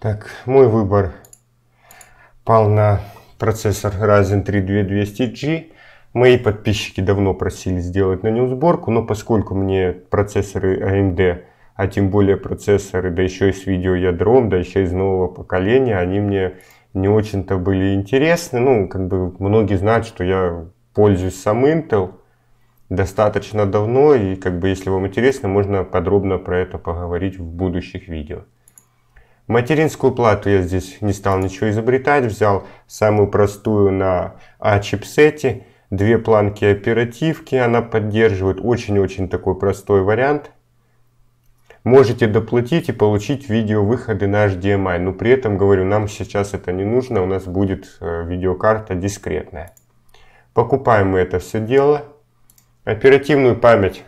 Так, мой выбор пал на процессор Ryzen 3 2200G. Мои подписчики давно просили сделать на нем сборку, но поскольку мне процессоры AMD, а тем более процессоры, да еще и с видеоядром, да еще из нового поколения, они мне не очень-то были интересны. Ну, как бы многие знают, что я пользуюсь сам Intel достаточно давно, и как бы если вам интересно, можно подробно про это поговорить в будущих видео. Материнскую плату я здесь не стал ничего изобретать, взял самую простую на А-чипсете, две планки оперативки она поддерживает, очень-очень такой простой вариант. Можете доплатить и получить видео выходы на HDMI, но при этом, говорю, нам сейчас это не нужно, у нас будет э, видеокарта дискретная. Покупаем мы это все дело. Оперативную память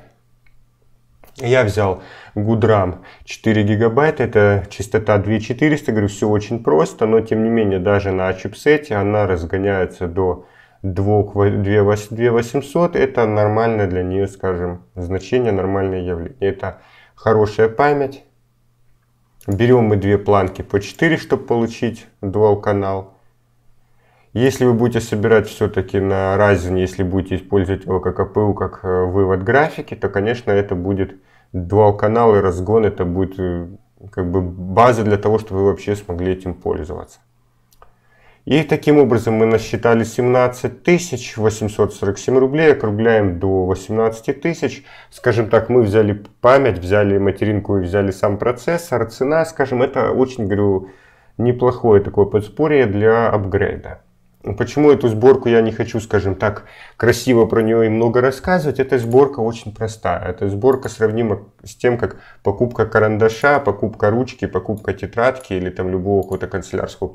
я взял Гудрам 4 гигабайта, это частота 2400, говорю, все очень просто, но тем не менее даже на чипсете она разгоняется до 2800, это нормальное для нее, скажем, значение, нормальное явление. Это хорошая память. Берем мы две планки по 4, чтобы получить dual канал. Если вы будете собирать все-таки на Ryzen, если будете использовать его как АПУ, как э, вывод графики, то, конечно, это будет два канала и разгон, это будет э, как бы база для того, чтобы вы вообще смогли этим пользоваться. И таким образом мы насчитали 17 847 рублей, округляем до 18 тысяч. Скажем так, мы взяли память, взяли материнку и взяли сам процессор. Цена, скажем, это очень, говорю, неплохое такое подспорье для апгрейда. Ну, почему эту сборку я не хочу, скажем так, красиво про нее и много рассказывать? Эта сборка очень простая. Эта сборка сравнима с тем, как покупка карандаша, покупка ручки, покупка тетрадки или там любого какого-то канцелярского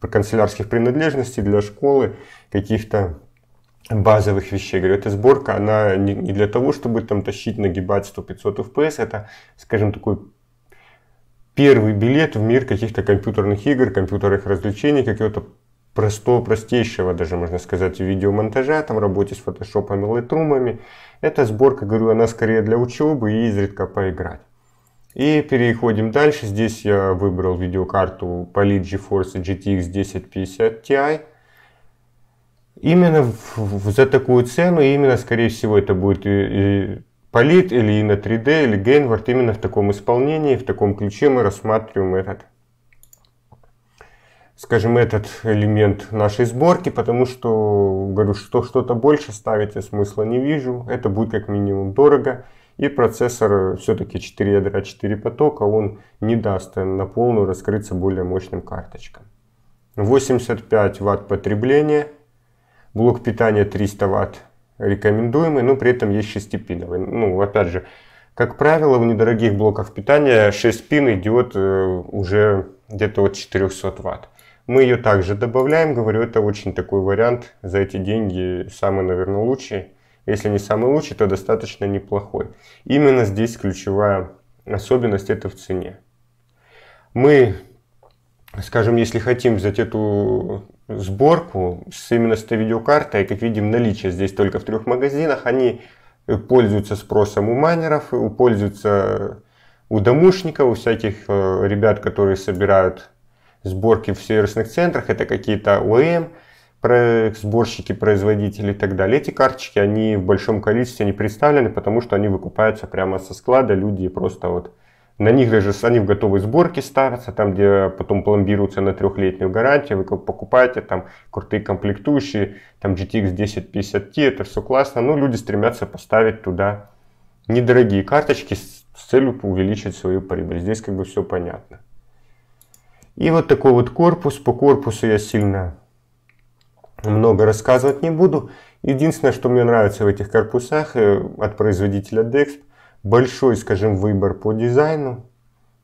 канцелярских принадлежностей для школы, каких-то базовых вещей. Говорю, эта сборка, она не для того, чтобы там тащить, нагибать 100-500 FPS, это, скажем, такой первый билет в мир каких-то компьютерных игр, компьютерных развлечений, какого-то простого, простейшего даже, можно сказать, видеомонтажа, там работе с фотошопами, лайтрумами. Эта сборка, говорю, она скорее для учебы и изредка поиграть. И переходим дальше. Здесь я выбрал видеокарту Polit GeForce GTX 1050 Ti. Именно в, в, за такую цену, именно, скорее всего, это будет и, и Polit или и на 3D, или Gainward, именно в таком исполнении, в таком ключе мы рассматриваем этот скажем, этот элемент нашей сборки, потому что, говорю, что что-то больше ставить я смысла не вижу, это будет как минимум дорого, и процессор все-таки 4 ядра, 4 потока, он не даст на полную раскрыться более мощным карточкам. 85 ватт потребления, блок питания 300 ватт рекомендуемый, но при этом есть 6-пиновый. Ну, опять же, как правило, в недорогих блоках питания 6 пин идет э, уже где-то от 400 ватт. Мы ее также добавляем, говорю, это очень такой вариант. За эти деньги самый, наверное, лучший. Если не самый лучший, то достаточно неплохой. Именно здесь ключевая особенность это в цене. Мы, скажем, если хотим взять эту сборку с именно с этой видеокартой, как видим, наличие здесь только в трех магазинах, они пользуются спросом у майнеров, пользуются у домушников, у всяких э, ребят, которые собирают сборки в сервисных центрах, это какие-то OEM сборщики, производители и так далее. Эти карточки, они в большом количестве не представлены, потому что они выкупаются прямо со склада, люди просто вот на них даже они в готовой сборке ставятся, там где потом пломбируются на трехлетнюю гарантию, вы покупаете там крутые комплектующие, там GTX 1050 Ti, это все классно, но люди стремятся поставить туда недорогие карточки с целью увеличить свою прибыль. Здесь как бы все понятно. И вот такой вот корпус. По корпусу я сильно много рассказывать не буду. Единственное, что мне нравится в этих корпусах э, от производителя Dext, большой, скажем, выбор по дизайну.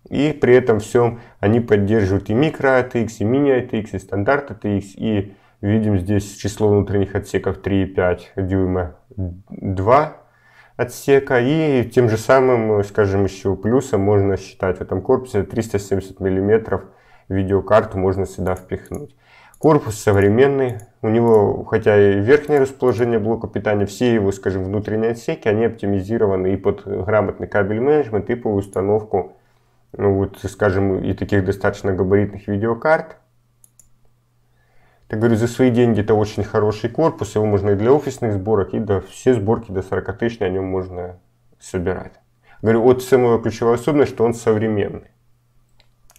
И при этом всем они поддерживают и микро ATX, и мини ATX, и стандарт ATX, и видим здесь число внутренних отсеков 3,5 дюйма 2 отсека. И тем же самым, э, скажем, еще плюсом можно считать в этом корпусе 370 миллиметров видеокарту можно сюда впихнуть. Корпус современный, у него, хотя и верхнее расположение блока питания, все его, скажем, внутренние отсеки, они оптимизированы и под грамотный кабель менеджмент, и по установку, ну вот, скажем, и таких достаточно габаритных видеокарт. Так говорю, за свои деньги это очень хороший корпус, его можно и для офисных сборок, и до все сборки до 40 тысяч на нем можно собирать. Говорю, вот самая ключевая особенность, что он современный.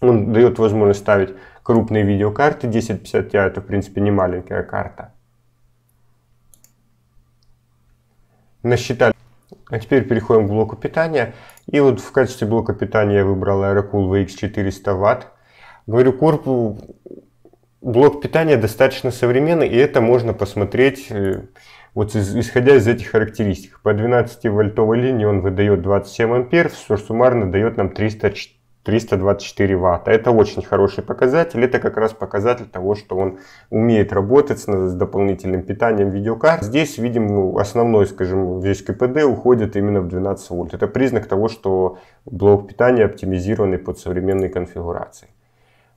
Он дает возможность ставить крупные видеокарты. 1050 Ti это, в принципе, не маленькая карта. Насчитали. А теперь переходим к блоку питания. И вот в качестве блока питания я выбрал Aerocool VX400 Вт. Говорю, корпус, блок питания достаточно современный, и это можно посмотреть, э, вот исходя из этих характеристик. По 12 вольтовой линии он выдает 27 ампер, что суммарно дает нам 304 324 ватта. Это очень хороший показатель. Это как раз показатель того, что он умеет работать с, дополнительным питанием видеокарт. Здесь видим ну, основной, скажем, весь КПД уходит именно в 12 вольт. Это признак того, что блок питания оптимизированный под современные конфигурации.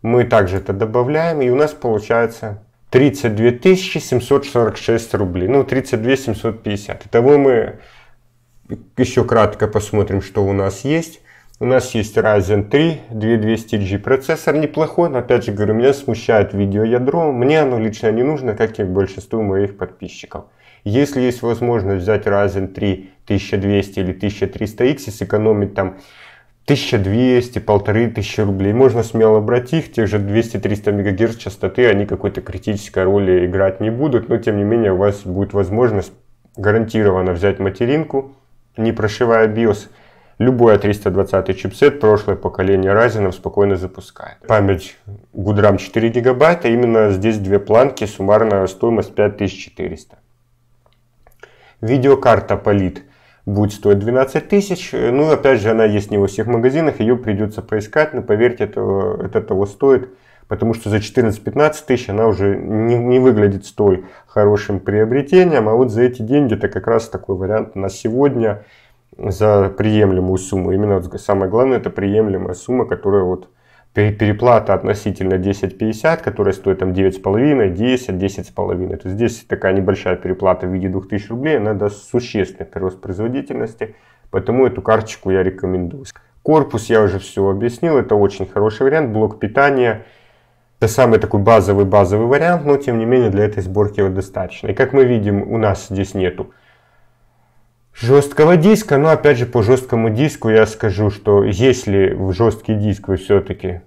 Мы также это добавляем и у нас получается 32 746 рублей. Ну, 32 750. Итого мы еще кратко посмотрим, что у нас есть. У нас есть Ryzen 3 2200G процессор неплохой, но опять же говорю, меня смущает видеоядро, мне оно лично не нужно, как и большинству моих подписчиков. Если есть возможность взять Ryzen 3 1200 или 1300X и сэкономить там 1200, 1500 рублей. Можно смело брать их, те же 200-300 МГц частоты, они какой-то критической роли играть не будут, но тем не менее у вас будет возможность гарантированно взять материнку, не прошивая BIOS, Любой А320 чипсет прошлое поколение Ryzen спокойно запускает. Память GoodRAM 4 гигабайта, именно здесь две планки, суммарная стоимость 5400. Видеокарта Polit будет стоить 12 тысяч, ну опять же она есть не во всех магазинах, ее придется поискать, но поверьте, это, это того стоит, потому что за 14-15 тысяч она уже не, не выглядит столь хорошим приобретением, а вот за эти деньги это как раз такой вариант на сегодня, за приемлемую сумму. Именно самое главное, это приемлемая сумма, которая вот переплата относительно 10.50, которая стоит там 9,5, 10, 10,5. То есть здесь такая небольшая переплата в виде 2000 рублей, она даст существенный прирост производительности, поэтому эту карточку я рекомендую. Корпус я уже все объяснил, это очень хороший вариант, блок питания. Это самый такой базовый-базовый вариант, но тем не менее для этой сборки его достаточно. И как мы видим, у нас здесь нету жесткого диска, но опять же по жесткому диску я скажу, что если в жесткий диск вы все-таки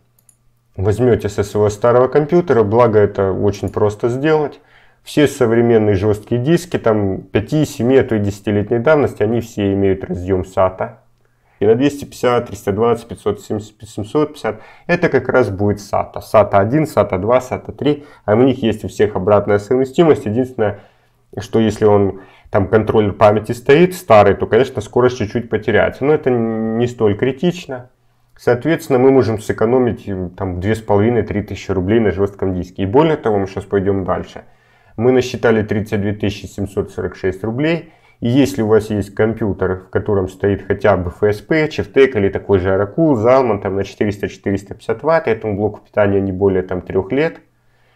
возьмете со своего старого компьютера, благо это очень просто сделать, все современные жесткие диски, там 5, 7, а то и 10-летней давности, они все имеют разъем SATA. И на 250, 320, 570, 750 это как раз будет SATA. SATA 1, SATA 2, SATA 3. А у них есть у всех обратная совместимость. Единственное, что если он там контроллер памяти стоит старый, то, конечно, скорость чуть-чуть потеряется. Но это не столь критично. Соответственно, мы можем сэкономить там 2,5-3 тысячи рублей на жестком диске. И более того, мы сейчас пойдем дальше. Мы насчитали 32 746 рублей. И если у вас есть компьютер, в котором стоит хотя бы FSP, Чифтек или такой же Аракул, Залман там на 400-450 Вт, этому блоку питания не более там 3 лет –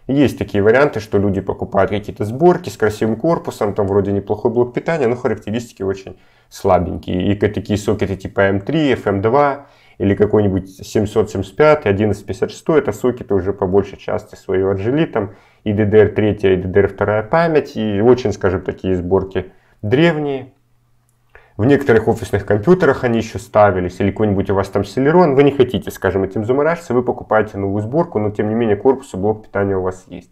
есть такие варианты, что люди покупают какие-то сборки с красивым корпусом, там вроде неплохой блок питания, но характеристики очень слабенькие. И такие сокеты типа M3, эм FM2 эм или какой-нибудь 775, 1156, это сокеты уже по большей части своего отжили, там и DDR3, и DDR2 память, и очень, скажем, такие сборки древние. В некоторых офисных компьютерах они еще ставились, или какой-нибудь у вас там Celeron, вы не хотите, скажем, этим заморачиваться, вы покупаете новую сборку, но тем не менее корпус и блок питания у вас есть.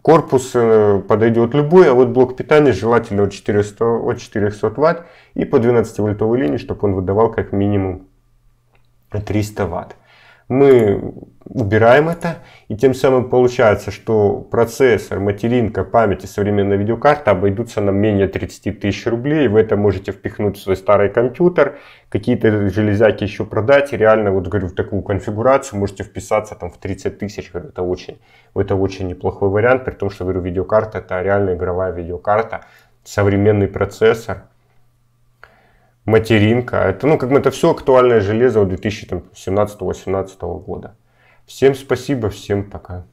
Корпус э, подойдет любой, а вот блок питания желательно от 400, от 400 Вт и по 12 вольтовой линии, чтобы он выдавал как минимум 300 Вт мы убираем это, и тем самым получается, что процессор, материнка, память и современная видеокарта обойдутся нам менее 30 тысяч рублей, вы это можете впихнуть в свой старый компьютер, какие-то железяки еще продать, и реально, вот говорю, в такую конфигурацию можете вписаться там в 30 тысяч, это очень, это очень неплохой вариант, при том, что, говорю, видеокарта это реально игровая видеокарта, современный процессор, материнка. Это, ну, как бы это все актуальное железо 2017-2018 года. Всем спасибо, всем пока.